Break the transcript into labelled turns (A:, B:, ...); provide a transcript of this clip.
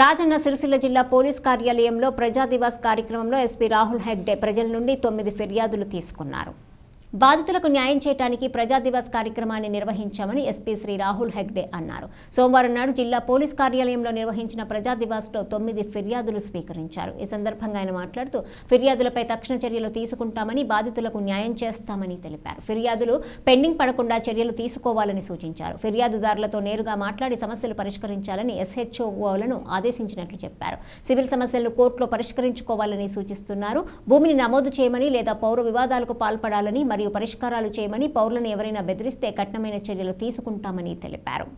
A: రాజన్న సిరిసిల్ల జిల్లా పోలీస్ కార్యాలయంలో ప్రజా దివాస్ కార్యక్రమంలో ఎస్పీ రాహుల్ హెగ్డే ప్రజల నుండి తొమ్మిది ఫిర్యాదులు తీసుకున్నారు బాధితులకు న్యాయం చేయడానికి ప్రజా కార్యక్రమాన్ని నిర్వహించామని ఎస్పీ శ్రీ రాహుల్ హెగ్డే అన్నారు సోమవారం నాడు జిల్లా పోలీస్ కార్యాలయంలో నిర్వహించిన ప్రజా తొమ్మిది ఫిర్యాదులు స్వీకరించారు ఈ సందర్భంగా ఆయన మాట్లాడుతూ ఫిర్యాదులపై తక్షణ చర్యలు తీసుకుంటామని బాధితులకు న్యాయం చేస్తామని తెలిపారు ఫిర్యాదులు పెండింగ్ పడకుండా చర్యలు తీసుకోవాలని సూచించారు ఫిర్యాదుదారులతో నేరుగా మాట్లాడి సమస్యలు పరిష్కరించాలని ఎస్హెచ్ఓలను ఆదేశించినట్లు చెప్పారు సివిల్ సమస్యలను కోర్టులో పరిష్కరించుకోవాలని సూచిస్తున్నారు భూమిని నమోదు చేయమని లేదా పౌర వివాదాలకు పాల్పడాలని మరియు పరిష్కారాలు చేయమని పౌరులను ఎవరైనా బెదిరిస్తే కఠినమైన చర్యలు తీసుకుంటామని తెలిపారు